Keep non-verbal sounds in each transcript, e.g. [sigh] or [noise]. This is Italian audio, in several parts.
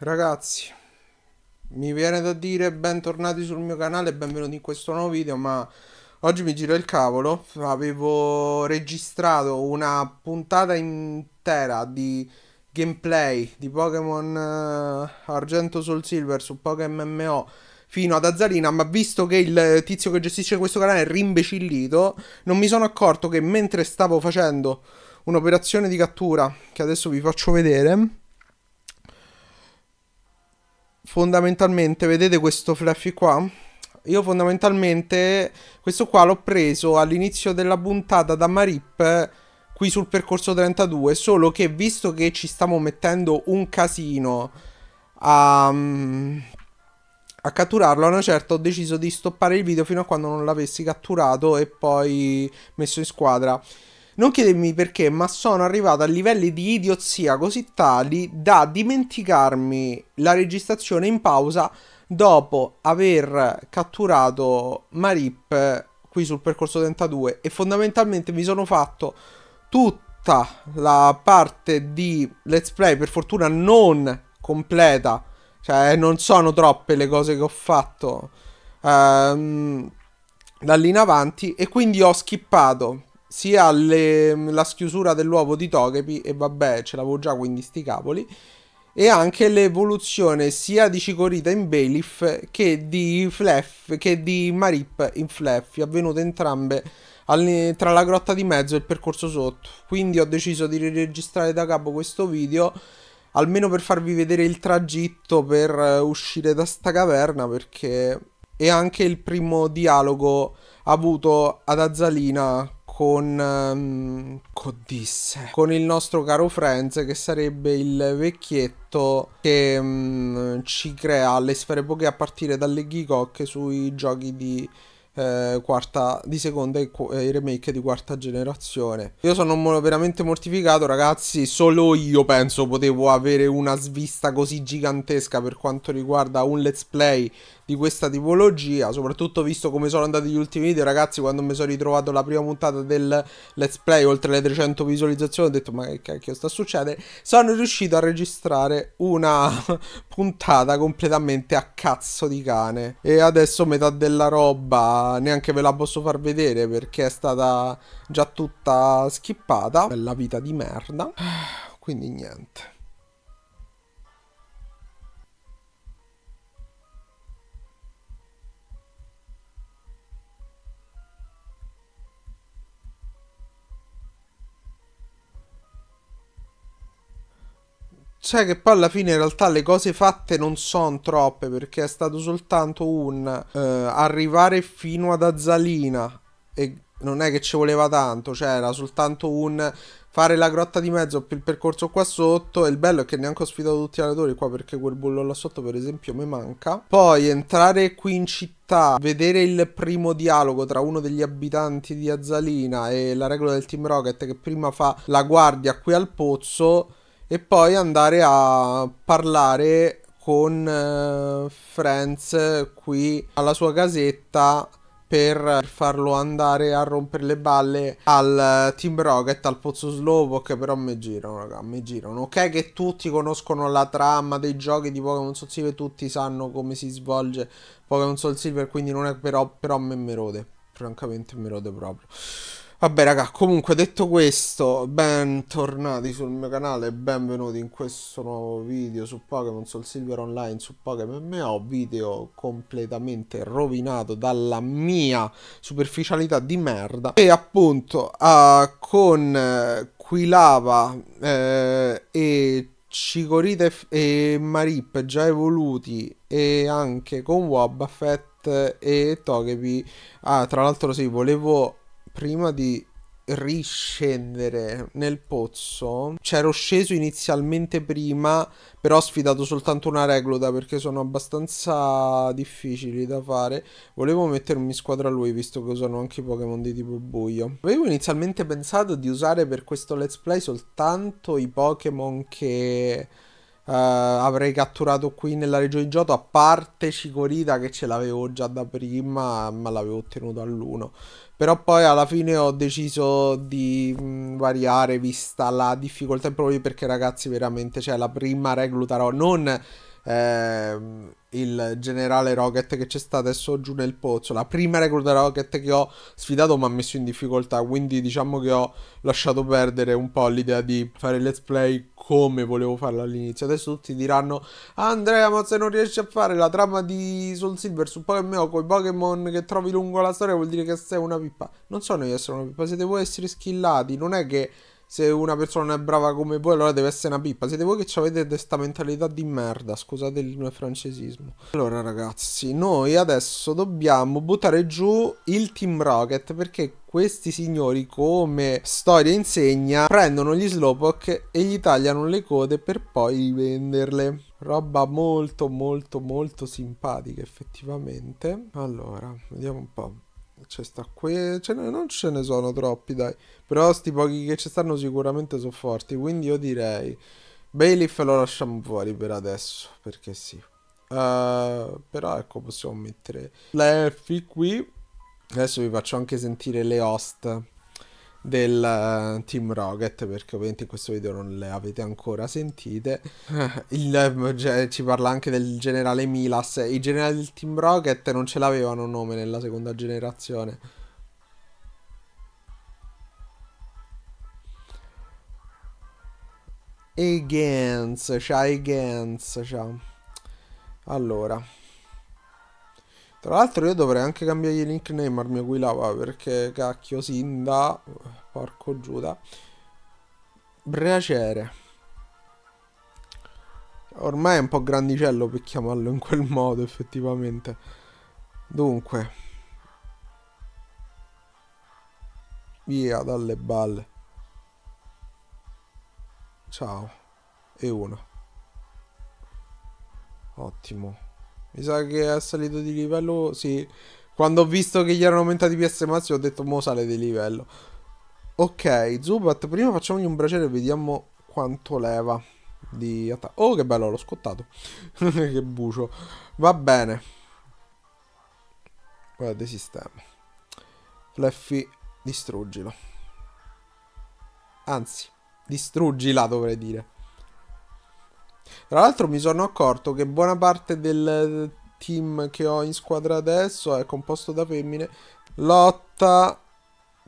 Ragazzi, mi viene da dire bentornati sul mio canale e benvenuti in questo nuovo video, ma oggi mi giro il cavolo. Avevo registrato una puntata intera di gameplay di Pokémon uh, Argento Soul Silver su Pokémon MMO fino ad Azzalina, ma visto che il tizio che gestisce questo canale è rimbecillito, non mi sono accorto che mentre stavo facendo un'operazione di cattura, che adesso vi faccio vedere fondamentalmente vedete questo fluffy qua io fondamentalmente questo qua l'ho preso all'inizio della puntata da Marip qui sul percorso 32 solo che visto che ci stiamo mettendo un casino a, a catturarlo a una certa ho deciso di stoppare il video fino a quando non l'avessi catturato e poi messo in squadra non chiedermi perché, ma sono arrivato a livelli di idiozia così tali da dimenticarmi la registrazione in pausa dopo aver catturato Marip qui sul percorso 32 e fondamentalmente mi sono fatto tutta la parte di let's play per fortuna non completa cioè non sono troppe le cose che ho fatto ehm, da lì in avanti e quindi ho skippato sia le, la schiusura dell'uovo di Togepi e vabbè ce l'avevo già quindi sti cavoli e anche l'evoluzione sia di Cicorita in Bailiff che di, Fleff, che di Marip in Fleffy avvenute entrambe al, tra la grotta di mezzo e il percorso sotto quindi ho deciso di riregistrare da capo questo video almeno per farvi vedere il tragitto per eh, uscire da sta caverna perché è anche il primo dialogo avuto ad Azalina con, ehm, con, disse, con il nostro caro Friends che sarebbe il vecchietto che mh, mm, ci crea le sfere poche a partire dalle gigocche sui giochi di eh, quarta di seconda e eh, remake di quarta generazione. Io sono mo veramente mortificato, ragazzi. Solo io penso potevo avere una svista così gigantesca per quanto riguarda un let's play di questa tipologia, soprattutto visto come sono andati gli ultimi video, ragazzi, quando mi sono ritrovato la prima puntata del Let's Play, oltre le 300 visualizzazioni, ho detto ma che cacchio sta succedendo, sono riuscito a registrare una [laughs] puntata completamente a cazzo di cane. E adesso metà della roba neanche ve la posso far vedere perché è stata già tutta schippata, bella vita di merda, [sighs] quindi niente. Cioè che poi alla fine in realtà le cose fatte non sono troppe perché è stato soltanto un eh, arrivare fino ad Azzalina e non è che ci voleva tanto, cioè era soltanto un fare la grotta di mezzo per il percorso qua sotto e il bello è che neanche ho sfidato tutti gli allenatori qua perché quel bullo là sotto per esempio mi manca. Poi entrare qui in città, vedere il primo dialogo tra uno degli abitanti di Azzalina e la regola del Team Rocket che prima fa la guardia qui al pozzo e poi andare a parlare con eh, Franz qui alla sua casetta per farlo andare a rompere le balle al eh, Team Rocket, al Pozzo Slowpoke, però mi girano, raga, mi girano. Ok che tutti conoscono la trama dei giochi di Pokémon Soul Silver, tutti sanno come si svolge Pokémon Soul Silver, quindi non è però, però a me, me rode, francamente me rode proprio. Vabbè raga, comunque detto questo, bentornati sul mio canale, benvenuti in questo nuovo video su Pokémon Soul Silver Online su Pokémon MO, video completamente rovinato dalla mia superficialità di merda e appunto uh, con eh, Quilava uh, e Cicorite e Marip già evoluti e anche con Wobbuffet eh, e Togepi, ah tra l'altro sì, volevo prima di riscendere nel pozzo c'ero sceso inizialmente prima però ho sfidato soltanto una reglota perché sono abbastanza difficili da fare volevo mettermi in squadra lui visto che usano anche i Pokémon di tipo buio avevo inizialmente pensato di usare per questo let's play soltanto i Pokémon che Uh, avrei catturato qui nella regione di Giotto a parte Cicorita che ce l'avevo già da prima ma l'avevo ottenuto all'1 però poi alla fine ho deciso di mh, mm, variare vista la difficoltà proprio perché ragazzi veramente cioè la prima recluta non ehm, il generale Rocket che c'è sta adesso giù nel pozzo. La prima recluta Rocket che ho sfidato mi ha messo in difficoltà. Quindi diciamo che ho lasciato perdere un po' l'idea di fare il let's play come volevo farlo all'inizio. Adesso tutti diranno: Andrea, ma se non riesci a fare la trama di Soul Silver su Pokémon con i Pokémon che trovi lungo la storia, vuol dire che sei una pippa. Non sono io essere una pippa, siete voi essere skillati. Non è che se una persona non è brava come voi, allora deve essere una pippa. Siete voi che avete questa mentalità di merda. Scusate il francesismo. Allora, ragazzi, noi adesso dobbiamo buttare giù il Team Rocket perché questi signori, come storia insegna, prendono gli Slowpoke e gli tagliano le code per poi venderle. Roba molto, molto, molto simpatica, effettivamente. Allora, vediamo un po'. C'è cioè, sta qui. Ce cioè, ne, non ce ne sono troppi, dai. Però sti pochi che ci stanno sicuramente sono forti. Quindi io direi. Bailiff lo lasciamo fuori per adesso. Perché sì. Uh, però ecco, possiamo mettere le F qui. Adesso vi faccio anche sentire le host del eh, Team Rocket perché ovviamente in questo video non le avete ancora sentite [laughs] il, eh, ci parla anche del generale Milas i generali del Team Rocket non ce l'avevano nome nella seconda generazione e Gens ciao e Gens ciao allora tra l'altro io dovrei anche cambiare il nickname al mio Guilava perché cacchio Sinda, porco Giuda, Bracere. Ormai è un po' grandicello per chiamarlo in quel modo effettivamente. Dunque. Via dalle balle. Ciao. E uno. Ottimo. Mi sa che è salito di livello, sì. Quando ho visto che gli erano aumentati i PS Mazzi ho detto mo sale di livello. Ok, Zubat, prima facciamogli un braciere e vediamo quanto leva di attacco. Oh, che bello, l'ho scottato. [laughs] che bucio. Va bene. Guarda, sistema. Fluffy, distruggilo. Anzi, distruggila dovrei dire. Tra l'altro mi sono accorto che buona parte del team che ho in squadra adesso è composto da femmine. Lotta,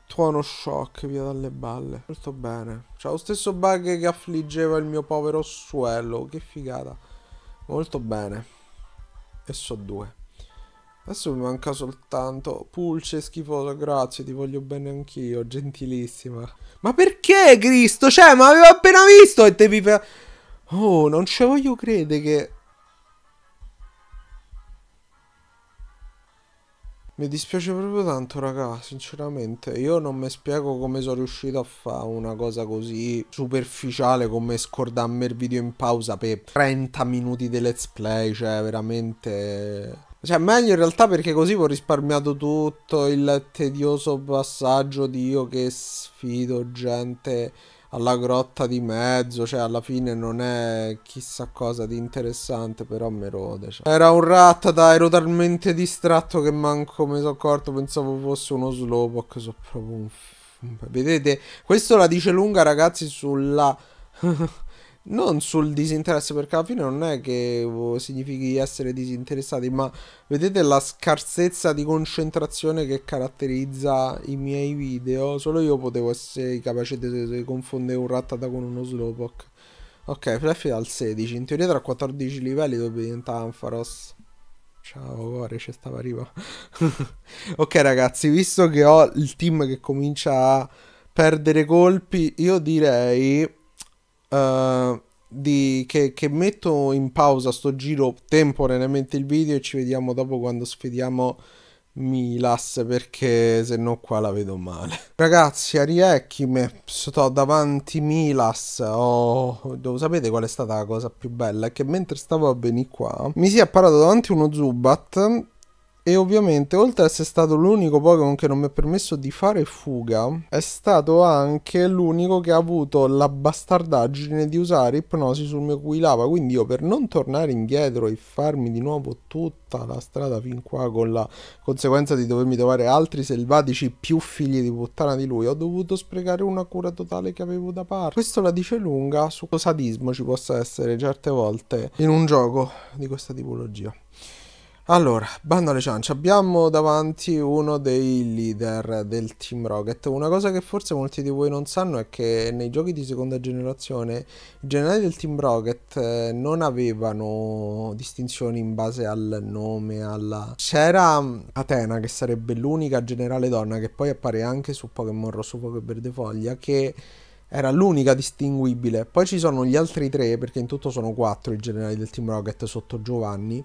tuono shock, via dalle balle. Molto bene. C'ha lo stesso bug che affliggeva il mio povero suello. Che figata. Molto bene. E so due. Adesso mi manca soltanto pulce schifoso, grazie, ti voglio bene anch'io, gentilissima. Ma perché Cristo? Cioè, ma avevo appena visto e te mi... Oh, non ci voglio credere che... Mi dispiace proprio tanto, raga, sinceramente. Io non mi spiego come sono riuscito a fare una cosa così superficiale come scordarmi il video in pausa per 30 minuti di let's play, cioè veramente... Cioè, meglio in realtà perché così ho risparmiato tutto il tedioso passaggio di io che sfido gente alla grotta di mezzo, cioè alla fine non è chissà cosa di interessante, però me rode. Cioè. Era un dai, ero talmente distratto che manco mi sono accorto, pensavo fosse uno slowpoke, so proprio un... Vedete, questo la dice lunga ragazzi sulla... [laughs] non sul disinteresse, perché alla fine non è che oh, significhi essere disinteressati, ma vedete la scarsezza di concentrazione che caratterizza i miei video. Solo io potevo essere capace di confondere un rattata con uno slowpoke. Ok, Fluffy dal 16. In teoria tra 14 livelli dovrebbe diventare Anfaros. Ciao cuore, c'è stava riva. [laughs] ok ragazzi, visto che ho il team che comincia a perdere colpi, io direi uh, di, che, che, metto in pausa sto giro temporaneamente il video e ci vediamo dopo quando sfidiamo Milas perché se no qua la vedo male. Ragazzi, ariecchime, sto davanti Milas. Oh, sapete qual è stata la cosa più bella? Che mentre stavo a venire qua mi si è apparato davanti uno Zubat e ovviamente oltre ad essere stato l'unico Pokémon che non mi ha permesso di fare fuga, è stato anche l'unico che ha avuto la bastardaggine di usare ipnosi sul mio Quilava, quindi io per non tornare indietro e farmi di nuovo tutta la strada fin qua con la conseguenza di dovermi trovare altri selvatici più figli di puttana di lui, ho dovuto sprecare una cura totale che avevo da parte. Questo la dice lunga su cosa sadismo ci possa essere certe volte in un gioco di questa tipologia. Allora, bando alle ciance, abbiamo davanti uno dei leader del Team Rocket. Una cosa che forse molti di voi non sanno è che nei giochi di seconda generazione i generali del Team Rocket eh, non avevano distinzioni in base al nome, alla... C'era mm, Atena, che sarebbe l'unica generale donna, che poi appare anche su Pokémon Rosso, Pokémon Verde Foglia, che era l'unica distinguibile. Poi ci sono gli altri tre, perché in tutto sono quattro i generali del Team Rocket sotto Giovanni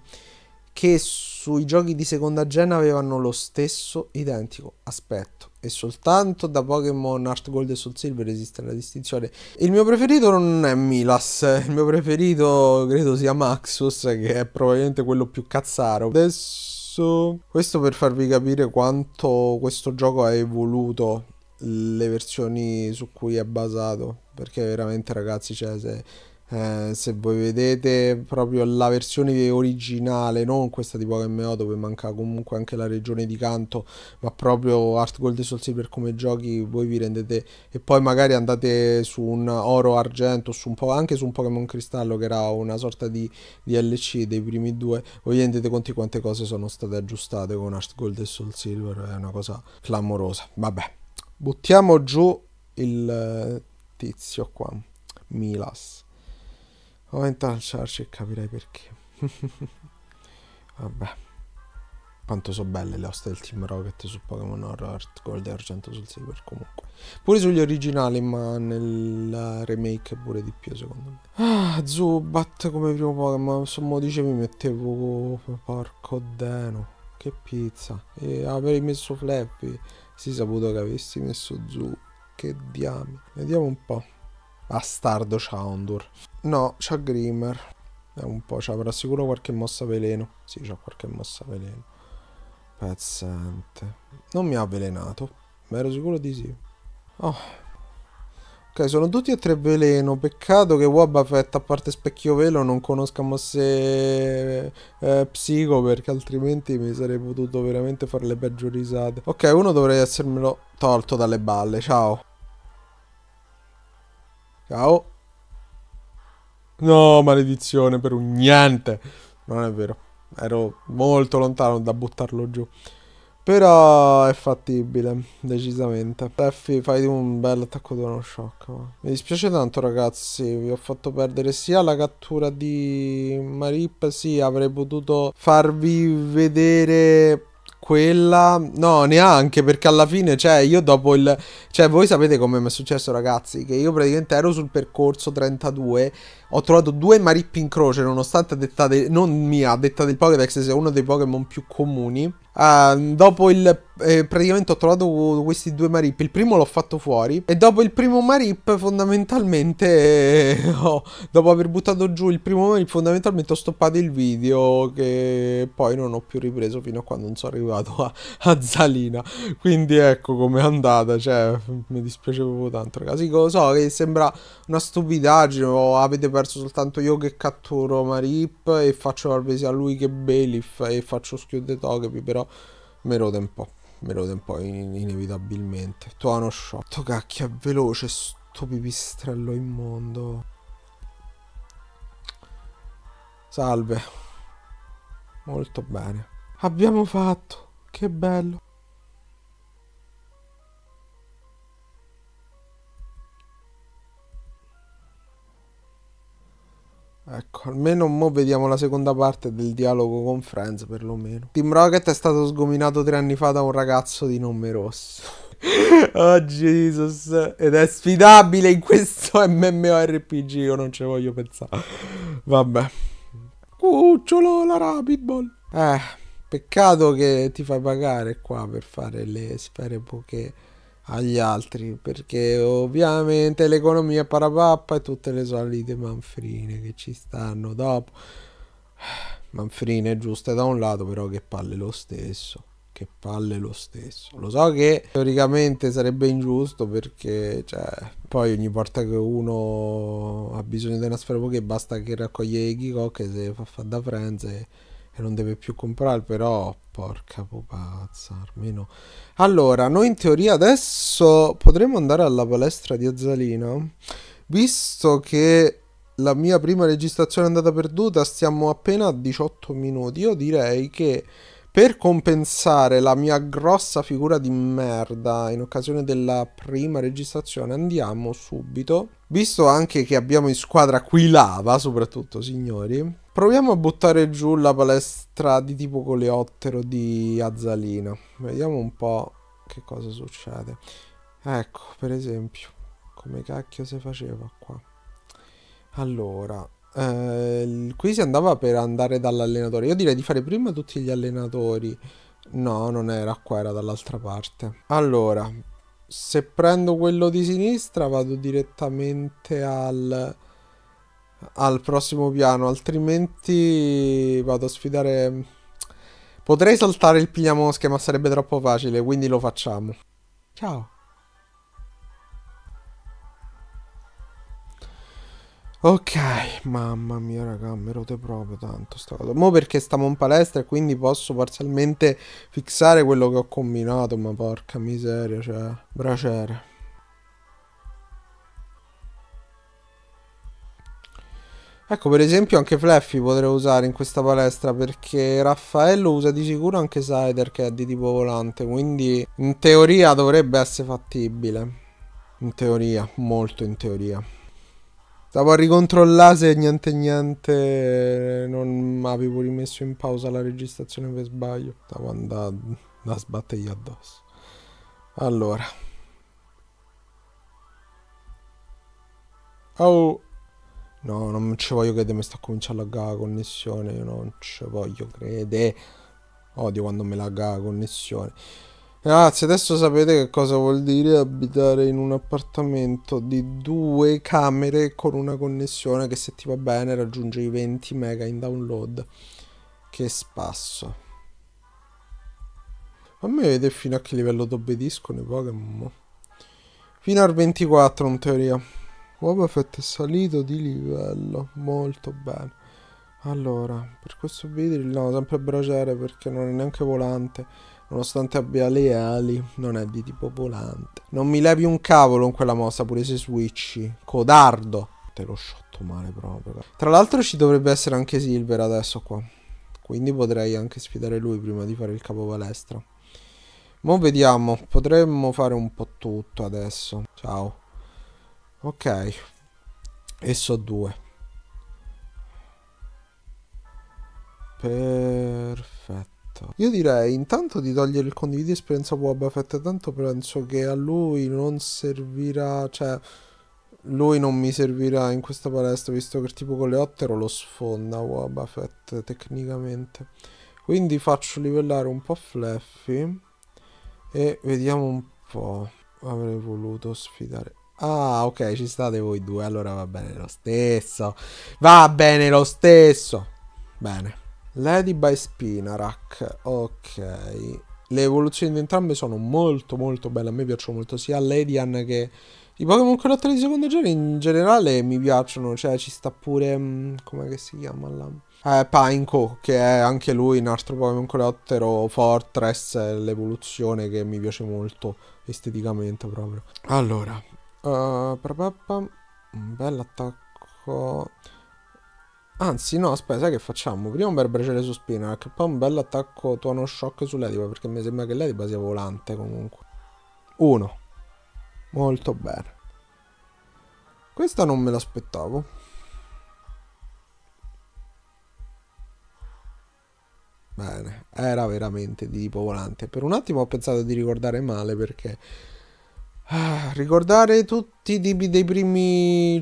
che sui giochi di seconda gen avevano lo stesso identico aspetto e soltanto da Pokémon Art Gold e Soul Silver esiste la distinzione. Il mio preferito non è Milas, [laughs] il mio preferito credo sia Maxus che è probabilmente quello più cazzaro. Adesso questo per farvi capire quanto questo gioco ha evoluto le versioni su cui è basato perché veramente ragazzi cioè se eh, se voi vedete proprio la versione originale, non questa di Pokémon dove manca comunque anche la regione di canto, ma proprio Art Gold e Soul Silver come giochi, voi vi rendete e poi magari andate su un oro argento, su un po', anche su un Pokémon cristallo che era una sorta di, DLC dei primi due, voi vi rendete conto di quante cose sono state aggiustate con Art Gold e Soul Silver, è una cosa clamorosa. Vabbè, buttiamo giù il eh, tizio qua, Milas. Aumenta o intanciarci e capirai perché. [laughs] Vabbè. Quanto sono belle le host del Team Rocket su Pokémon Horror Gold e Argento sul Saber comunque. Pure sugli originali, ma nel remake pure di più secondo me. Ah, Zubat come primo Pokémon, insomma mi mettevo porco deno. Che pizza. E avrei messo Flappy. Si è saputo che avessi messo Zubat. Che diamine. Vediamo un po'. Bastardo Houndur. No, c'ha Grimmer. È un po', c'ha avrà sicuro qualche mossa veleno. Sì, c'ha qualche mossa veleno. Pezzente. Non mi ha avvelenato. Ma ero sicuro di sì. Oh. Ok, sono tutti e tre veleno. Peccato che Wabafett, a parte specchio velo, non conosca mosse eh, psico, perché altrimenti mi sarei potuto veramente fare le peggio risate. Ok, uno dovrei essermelo tolto dalle balle. Ciao. Ciao. No, maledizione per un niente. Non è vero. Ero molto lontano da buttarlo giù. Però è fattibile, decisamente. Steffi, fai un bel attacco di uno shock. Mi dispiace tanto, ragazzi. Vi ho fatto perdere sia la cattura di Marip. Sì, avrei potuto farvi vedere quella... No, neanche, perché alla fine, cioè, io dopo il... Cioè, voi sapete come mi è successo, ragazzi, che io praticamente ero sul percorso 32, ho trovato due Marippi in croce, nonostante a detta de... non mia, a detta del Pokédex, sia uno dei Pokémon più comuni. Uh, dopo il eh, praticamente ho trovato questi due marip. Il primo l'ho fatto fuori. E dopo il primo marip, fondamentalmente, eh, [laughs] oh, dopo aver buttato giù il primo marip, fondamentalmente ho stoppato il video. Che poi non ho più ripreso fino a quando non sono arrivato a, a Zalina. Quindi ecco com'è andata. Cioè, mi dispiace proprio tanto, ragazzi. Lo so che sembra una stupidaggine. O oh, avete perso soltanto io che catturo marip e faccio la a lui che Belif e faccio schio de Però però me rode un po', me rode un po' in inevitabilmente. Tuono shot, cacchio, è veloce sto pipistrello immondo. Salve. Molto bene. Abbiamo fatto, che bello. Ecco, almeno mo vediamo la seconda parte del dialogo con Friends, perlomeno. Team Rocket è stato sgominato tre anni fa da un ragazzo di nome Rosso. [laughs] oh Jesus, ed è sfidabile in questo [laughs] MMORPG, io non ci voglio pensare. Vabbè. Cucciolo la Rabbit Ball. Eh, peccato che ti fai pagare qua per fare le sfere poche agli altri perché ovviamente l'economia parapappa e tutte le solite manfrine che ci stanno dopo manfrine giuste da un lato però che palle lo stesso che palle lo stesso lo so che teoricamente sarebbe ingiusto perché cioè, poi ogni volta che uno ha bisogno di una sfera poche basta che raccoglie i ghicocche se fa da Friends e e non deve più comprare, però porca pupazza, almeno. Allora, noi in teoria adesso potremmo andare alla palestra di Azzalino visto che la mia prima registrazione è andata perduta, stiamo appena a 18 minuti. Io direi che per compensare la mia grossa figura di merda in occasione della prima registrazione andiamo subito, visto anche che abbiamo in squadra qui lava soprattutto signori, Proviamo a buttare giù la palestra di tipo coleottero di Azzalino. Vediamo un po' che cosa succede. Ecco, per esempio, come cacchio si faceva qua? Allora, eh, qui si andava per andare dall'allenatore. Io direi di fare prima tutti gli allenatori. No, non era qua, era dall'altra parte. Allora, se prendo quello di sinistra vado direttamente al al prossimo piano, altrimenti vado a sfidare... Potrei saltare il pigliamosche, ma sarebbe troppo facile, quindi lo facciamo. Ciao. Ok, mamma mia raga, mi rode proprio tanto sta cosa. Mo perché stiamo in palestra e quindi posso parzialmente fissare quello che ho combinato, ma porca miseria, cioè, bracere. Ecco, per esempio anche Fleffy potrei usare in questa palestra perché Raffaello usa di sicuro anche Sider che è di tipo volante, quindi in teoria dovrebbe essere fattibile. In teoria, molto in teoria. Stavo a ricontrollare se niente niente non avevo rimesso in pausa la registrazione per sbaglio. Stavo andando a sbattergli addosso. Allora. Oh. No, non ci voglio credere, mi sta cominciando a laggare la connessione, io non ci voglio credere. Odio quando mi lagga la connessione. Ragazzi, adesso sapete che cosa vuol dire abitare in un appartamento di due camere con una connessione che se ti va bene raggiunge i 20 mega in download. Che spasso. A me vedete fino a che livello dobbedisco nei Pokémon. Fino al 24 in teoria. Wobbuffet è salito di livello, molto bene. Allora, per questo video no, sempre a braciare perché non è neanche volante, nonostante abbia le ali, non è di tipo volante. Non mi levi un cavolo in quella mossa, pure se switchi, codardo. Te lo sciotto male proprio. Tra l'altro ci dovrebbe essere anche Silver adesso qua, quindi potrei anche sfidare lui prima di fare il capovalestra. Mo vediamo, potremmo fare un po' tutto adesso. Ciao. Ok. E so due. Perfetto. Io direi intanto di togliere il condividi esperienza Boba Fett, tanto penso che a lui non servirà, cioè lui non mi servirà in questa palestra visto che tipo con le ottero lo sfonda Boba Fett tecnicamente. Quindi faccio livellare un po' Fluffy e vediamo un po'. Avrei voluto sfidare Ah, ok, ci state voi due, allora va bene lo stesso. Va bene lo stesso. Bene. Lady by Spinarak, ok. Le evoluzioni di entrambe sono molto molto belle, a me piacciono molto sia Ledian che... I Pokémon caratteri di secondo genere in generale mi piacciono, cioè ci sta pure... Mh, mm, come si chiama la... Eh, Pineco, che è anche lui un altro Pokémon coleottero, Fortress, l'evoluzione che mi piace molto esteticamente proprio. Allora, Uh, un bel attacco. Anzi, no, aspetta, sai che facciamo? Prima un bel braciere su Spinarak, poi un bel attacco tuono shock sull'Edipa, perché mi sembra che l'Edipa sia volante comunque. Uno. Molto bene. Questa non me l'aspettavo. Bene, era veramente di tipo volante. Per un attimo ho pensato di ricordare male perché Ah, ricordare tutti i tipi dei primi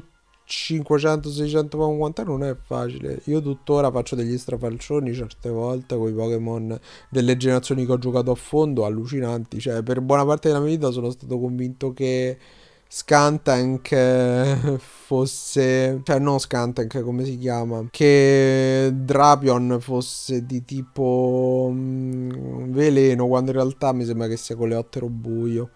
500-600 Pokémon non è facile. Io tuttora faccio degli strafalcioni certe volte con i Pokémon delle generazioni che ho giocato a fondo, allucinanti. Cioè, per buona parte della mia vita sono stato convinto che Scantank eh, fosse... Cioè, non Scantank, come si chiama? Che Drapion fosse di tipo... Mm, veleno, quando in realtà mi sembra che sia coleottero buio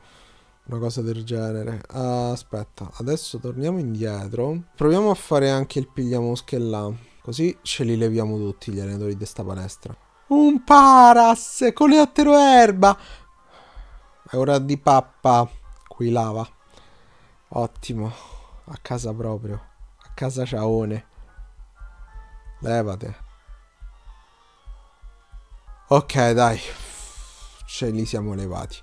una cosa del genere. Uh, aspetta, adesso torniamo indietro. Proviamo a fare anche il pigliamosche là. Così ce li leviamo tutti gli allenatori di sta palestra. Un paras con le erba. È ora di pappa. Qui lava. Ottimo. A casa proprio. A casa ciaone. Levate. Ok, dai. Ce li siamo levati.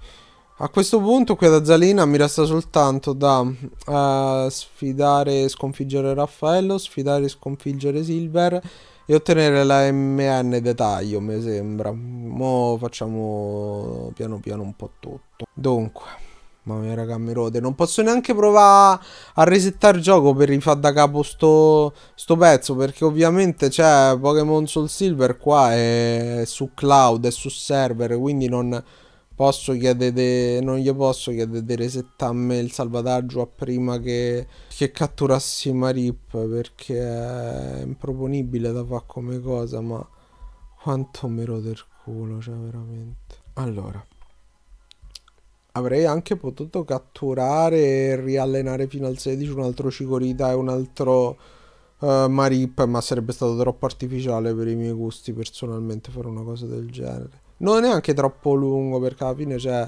A questo punto qui ad Azzalina mi resta soltanto da uh, sfidare e sconfiggere Raffaello, sfidare e sconfiggere Silver e ottenere la MN dettaglio mi sembra. Mo facciamo piano piano un po' tutto. Dunque, mamma mia raga mi rode, non posso neanche provare a resettare il gioco per rifare da capo sto, sto pezzo perché ovviamente c'è cioè, Pokémon Soul Silver qua è su cloud, è su server quindi non Posso chiedere, non gli posso chiedere di resettarmi il salvataggio a prima che, che catturassi Marip perché è improponibile da fare come cosa, ma quanto mi rode il culo, cioè veramente. Allora, avrei anche potuto catturare e riallenare fino al 16 un altro Cicorita e un altro uh, Marip, ma sarebbe stato troppo artificiale per i miei gusti personalmente fare una cosa del genere non è neanche troppo lungo perché alla fine cioè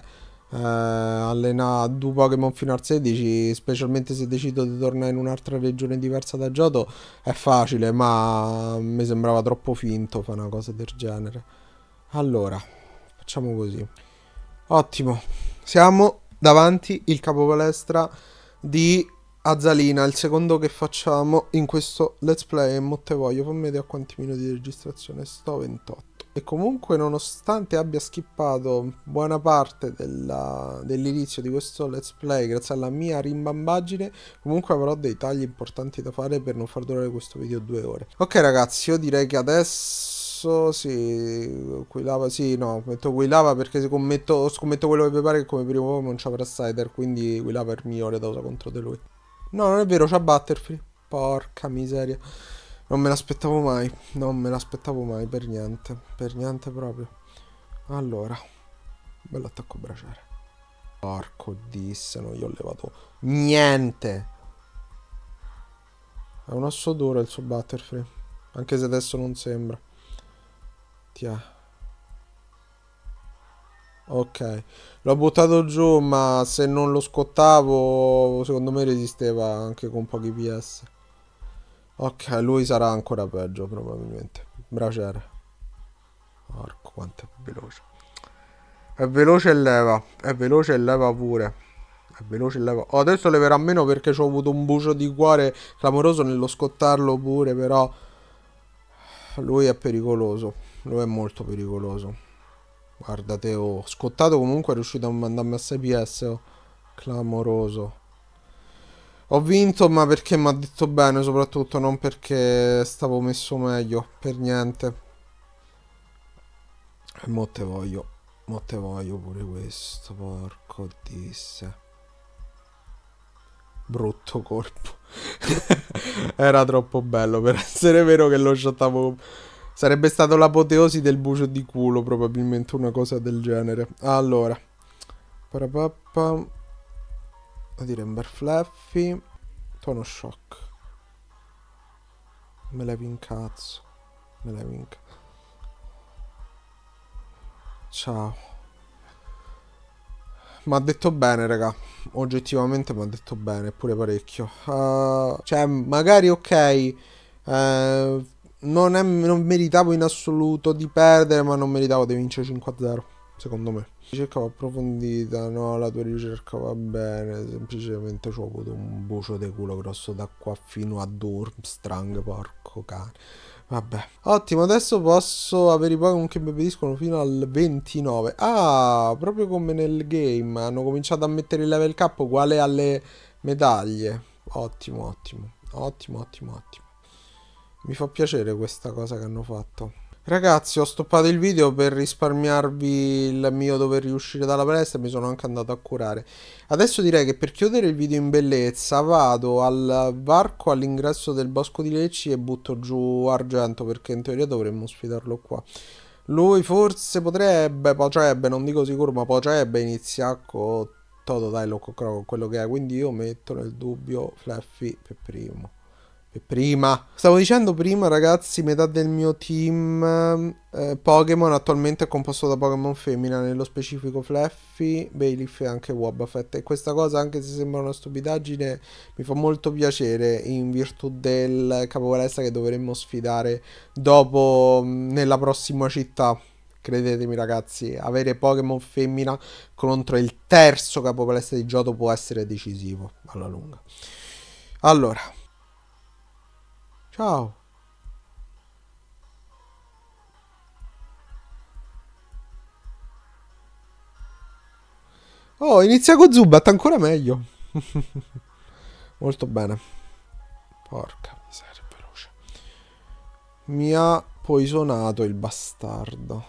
eh, allenare due Pokémon fino al 16 specialmente se decido di tornare in un'altra regione diversa da Giotto è facile ma mi sembrava troppo finto fare una cosa del genere allora facciamo così ottimo siamo davanti il capopalestra di Azzalina il secondo che facciamo in questo let's play e mo te voglio fammi vedere a quanti minuti di registrazione sto 28 e comunque, nonostante abbia skippato buona parte della, dell'inizio di questo let's play, grazie alla mia rimbambaggine, comunque avrò dei tagli importanti da fare per non far durare questo video due ore. Ok, ragazzi, io direi che adesso sì, qui lava, sì, no, metto qui lava perché se commetto, scommetto quello che vi pare che come primo Pokémon c'ha Parasider, quindi qui lava è il migliore da usare contro di lui. No, non è vero, c'ha Butterfree. Porca miseria. Non me l'aspettavo mai, non me l'aspettavo mai per niente, per niente proprio. Allora, bello attacco braciare. Porco disse, non gli ho levato niente. È un osso duro il suo Butterfree, anche se adesso non sembra. Tiè. Ok, l'ho buttato giù, ma se non lo scottavo, secondo me resisteva anche con pochi PS. Ok, lui sarà ancora peggio probabilmente. Bracere. Porco, quanto è veloce. È veloce e leva. È veloce e leva pure. È veloce e leva. Oh, adesso leverà meno perché ci ho avuto un bucio di cuore clamoroso nello scottarlo pure, però... Lui è pericoloso. Lui è molto pericoloso. Guardate, oh. Scottato comunque è riuscito a mandarmi a 6 PS. Oh. Clamoroso. Ho vinto ma perché mi ha detto bene soprattutto, non perché stavo messo meglio, per niente. E mo te voglio, mo te voglio pure questo, porco disse. Brutto colpo. [laughs] Era troppo bello per essere vero che lo shottavo. Sarebbe stato l'apoteosi del bucio di culo, probabilmente una cosa del genere. Allora. Parapappa a dire un bel fluffy tono shock me levi in cazzo me levi in cazzo ciao mi ha detto bene raga oggettivamente mi ha detto bene pure parecchio uh, cioè magari ok uh, non, è, non meritavo in assoluto di perdere ma non meritavo di vincere 5-0 secondo me. Ricercava approfondita, no, la tua ricerca va bene, semplicemente ci ho avuto un bucio di culo grosso da qua fino a Durmstrang, porco cane. Vabbè, ottimo, adesso posso avere i Pokémon che mi fino al 29. Ah, proprio come nel game, hanno cominciato a mettere il level cap uguale alle medaglie. Ottimo, ottimo, ottimo, ottimo, ottimo. Mi fa piacere questa cosa che hanno fatto. Ragazzi ho stoppato il video per risparmiarvi il mio dover riuscire dalla palestra Mi sono anche andato a curare Adesso direi che per chiudere il video in bellezza Vado al varco all'ingresso del bosco di Lecci E butto giù Argento perché in teoria dovremmo sfidarlo qua Lui forse potrebbe, potrebbe, non dico sicuro Ma potrebbe iniziare con Toto, dai, Locco Croco, quello che è Quindi io metto nel dubbio Fluffy per primo prima. Stavo dicendo prima, ragazzi, metà del mio team ehm, eh, Pokémon attualmente è composto da Pokémon femmina, nello specifico Fluffy, Bailiff e anche Wobbuffet. E questa cosa, anche se sembra una stupidaggine, mi fa molto piacere in virtù del capovalesta che dovremmo sfidare dopo mm, nella prossima città. Credetemi ragazzi, avere Pokémon femmina contro il terzo capopalestra di Johto può essere decisivo alla lunga. Allora, Ciao. Oh, inizia con Zubat, ancora meglio. [laughs] Molto bene. Porca miseria, veloce. Mi ha poisonato il bastardo.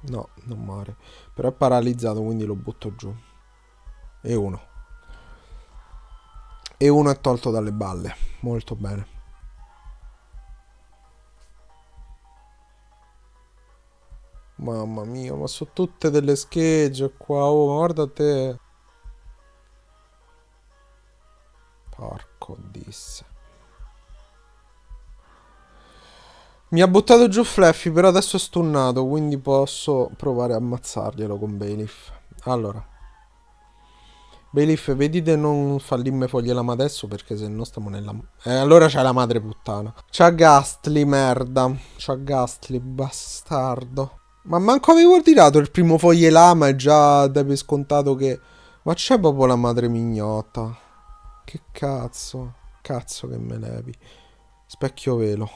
No, non muore. Però è paralizzato, quindi lo butto giù. E uno e uno è tolto dalle balle. Molto bene. Mamma mia, ma sono tutte delle schegge qua, oh, guarda te. Porco disse. Mi ha buttato giù Fluffy, però adesso è stunnato, quindi posso provare a ammazzarglielo con Bailiff. Allora. Bailiff, vedi di non fallirmi foglie lama adesso perché se no stiamo nella... Eh, allora c'è la madre puttana. C'ha Gastly, merda. C'ha Gastly, bastardo. Ma manco avevo tirato il primo foglie lama e già dai per scontato che... Ma c'è proprio la madre mignotta. Che cazzo. Cazzo che me levi. Specchio velo.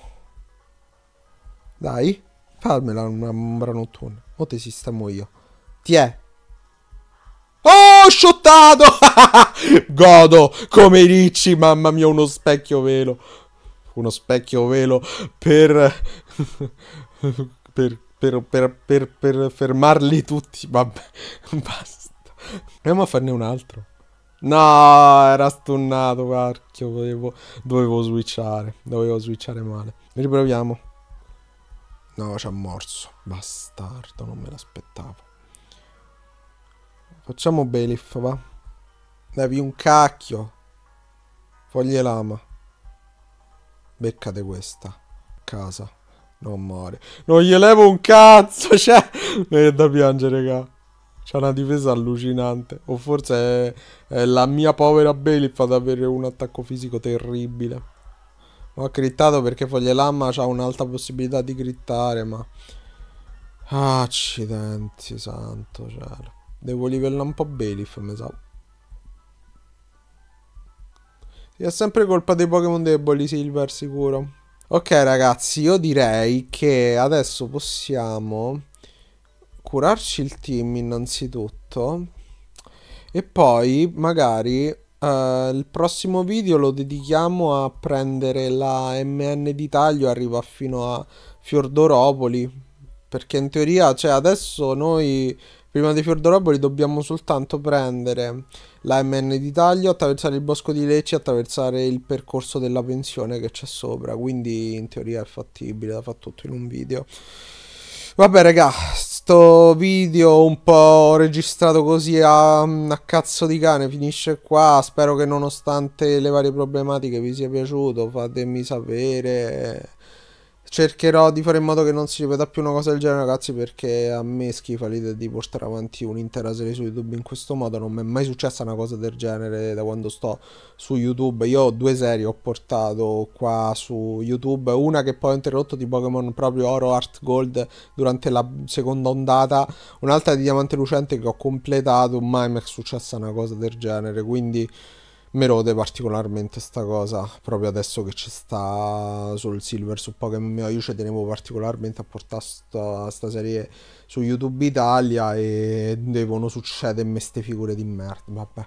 Dai. Fammela una ombra notturna. O te sistemo io. Ti è. Oh, shottato! [laughs] Godo come i ricci, mamma mia, uno specchio velo. Uno specchio velo per... [laughs] per, per, per, per, per fermarli tutti. Vabbè, [laughs] basta. Andiamo a farne un altro. No, era stunnato, cacchio, dovevo, dovevo switchare, dovevo switchare male. Riproviamo. No, ci ha morso, bastardo, non me l'aspettavo. Facciamo Bailiff, va. Levi un cacchio. Foglie lama. Beccate questa. Casa. Non muore. Non gli levo un cazzo, [laughs] cioè. Mi è da piangere, raga. C'ha una difesa allucinante. O forse è, è la mia povera Bailiff ad avere un attacco fisico terribile. Ma ha crittato perché Foglie Lama ha un'alta possibilità di crittare, ma... Accidenti, santo cielo. Devo livellare un po' Bailiff, mi sa. Sì, è sempre colpa dei Pokémon deboli, Silver, sicuro. Ok, ragazzi, io direi che adesso possiamo curarci il team innanzitutto. E poi, magari, Uh, il prossimo video lo dedichiamo a prendere la MN di taglio, arriva fino a Fiordoropoli. Perché in teoria, cioè adesso noi Prima dei Fiordoroboli dobbiamo soltanto prendere la MN di taglio, attraversare il bosco di Lecce, attraversare il percorso della pensione che c'è sopra, quindi in teoria è fattibile, da fa tutto in un video. Vabbè raga, sto video un po' registrato così a, a cazzo di cane finisce qua, spero che nonostante le varie problematiche vi sia piaciuto, fatemi sapere cercherò di fare in modo che non si ripeta più una cosa del genere, ragazzi, perché a me schifa l'idea di portare avanti un'intera serie su YouTube in questo modo. Non mi è mai successa una cosa del genere da quando sto su YouTube. Io ho due serie ho portato qua su YouTube, una che poi ho interrotto di Pokémon proprio Oro Art Gold durante la seconda ondata, un'altra di Diamante Lucente che ho completato, mai mi è successa una cosa del genere, quindi me rode particolarmente sta cosa proprio adesso che ci sta sul Silver su Pokémon Go io ci tenevo particolarmente a portare sta, sta, serie su YouTube Italia e devono succedermi queste figure di merda vabbè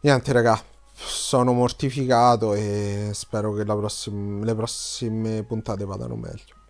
niente raga sono mortificato e spero che prossima, le prossime puntate vadano meglio